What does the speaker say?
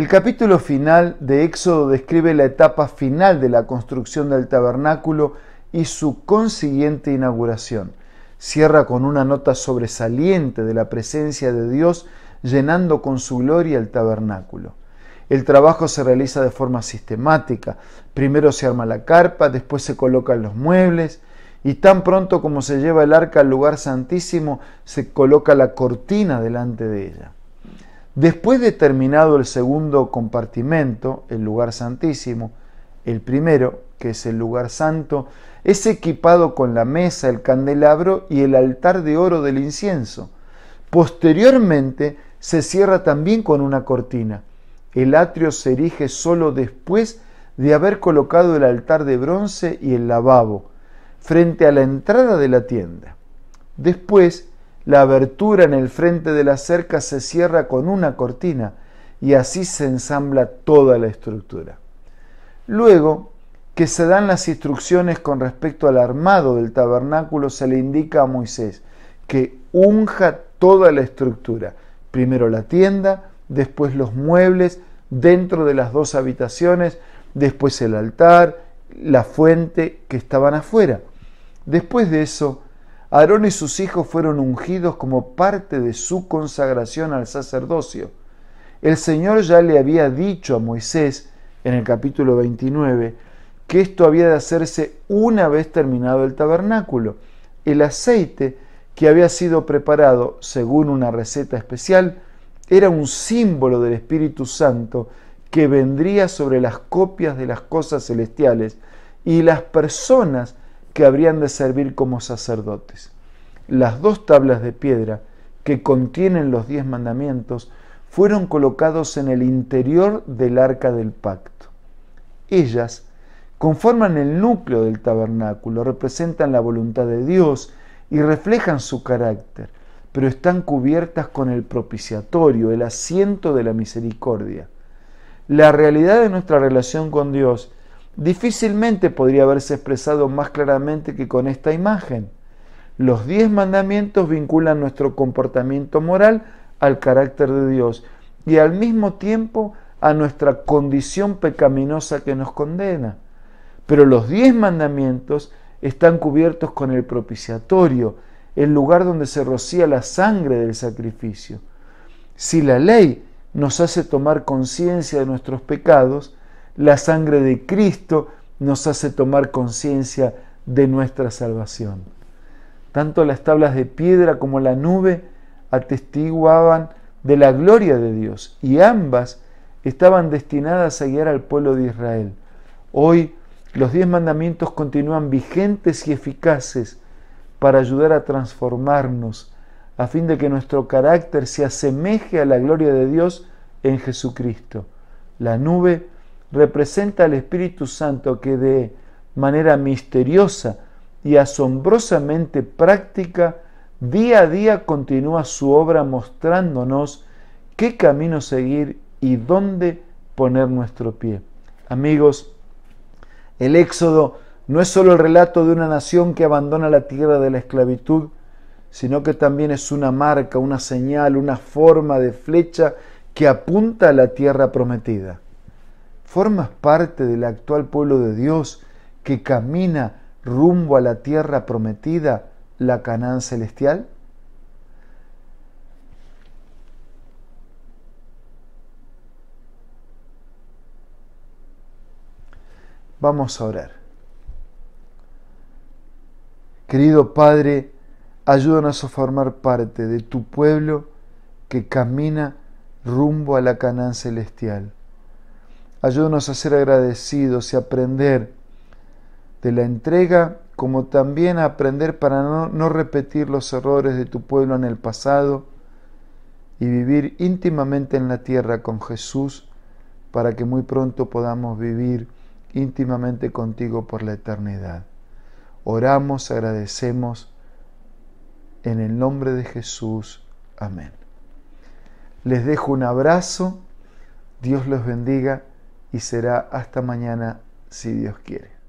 El capítulo final de Éxodo describe la etapa final de la construcción del tabernáculo y su consiguiente inauguración. Cierra con una nota sobresaliente de la presencia de Dios llenando con su gloria el tabernáculo. El trabajo se realiza de forma sistemática. Primero se arma la carpa, después se colocan los muebles y tan pronto como se lleva el arca al lugar santísimo se coloca la cortina delante de ella. Después de terminado el segundo compartimento, el lugar santísimo, el primero, que es el lugar santo, es equipado con la mesa, el candelabro y el altar de oro del incienso. Posteriormente se cierra también con una cortina. El atrio se erige solo después de haber colocado el altar de bronce y el lavabo, frente a la entrada de la tienda. Después, la abertura en el frente de la cerca se cierra con una cortina y así se ensambla toda la estructura. Luego que se dan las instrucciones con respecto al armado del tabernáculo, se le indica a Moisés que unja toda la estructura, primero la tienda, después los muebles dentro de las dos habitaciones, después el altar, la fuente que estaban afuera. Después de eso, Aarón y sus hijos fueron ungidos como parte de su consagración al sacerdocio. El Señor ya le había dicho a Moisés en el capítulo 29 que esto había de hacerse una vez terminado el tabernáculo. El aceite que había sido preparado según una receta especial era un símbolo del Espíritu Santo que vendría sobre las copias de las cosas celestiales y las personas que habrían de servir como sacerdotes. Las dos tablas de piedra que contienen los diez mandamientos fueron colocados en el interior del arca del pacto. Ellas conforman el núcleo del tabernáculo, representan la voluntad de Dios y reflejan su carácter, pero están cubiertas con el propiciatorio, el asiento de la misericordia. La realidad de nuestra relación con Dios difícilmente podría haberse expresado más claramente que con esta imagen. Los diez mandamientos vinculan nuestro comportamiento moral al carácter de Dios y al mismo tiempo a nuestra condición pecaminosa que nos condena. Pero los diez mandamientos están cubiertos con el propiciatorio, el lugar donde se rocía la sangre del sacrificio. Si la ley nos hace tomar conciencia de nuestros pecados, la sangre de Cristo nos hace tomar conciencia de nuestra salvación. Tanto las tablas de piedra como la nube atestiguaban de la gloria de Dios y ambas estaban destinadas a guiar al pueblo de Israel. Hoy los diez mandamientos continúan vigentes y eficaces para ayudar a transformarnos, a fin de que nuestro carácter se asemeje a la gloria de Dios en Jesucristo. La nube representa al Espíritu Santo que de manera misteriosa y asombrosamente práctica, día a día continúa su obra mostrándonos qué camino seguir y dónde poner nuestro pie. Amigos, el Éxodo no es solo el relato de una nación que abandona la tierra de la esclavitud, sino que también es una marca, una señal, una forma de flecha que apunta a la tierra prometida formas parte del actual pueblo de Dios que camina rumbo a la tierra prometida, la Canaán celestial? Vamos a orar. Querido Padre, ayúdanos a formar parte de tu pueblo que camina rumbo a la Canaán celestial Ayúdanos a ser agradecidos y aprender de la entrega, como también a aprender para no, no repetir los errores de tu pueblo en el pasado y vivir íntimamente en la tierra con Jesús para que muy pronto podamos vivir íntimamente contigo por la eternidad. Oramos, agradecemos, en el nombre de Jesús. Amén. Les dejo un abrazo, Dios los bendiga y será hasta mañana si Dios quiere.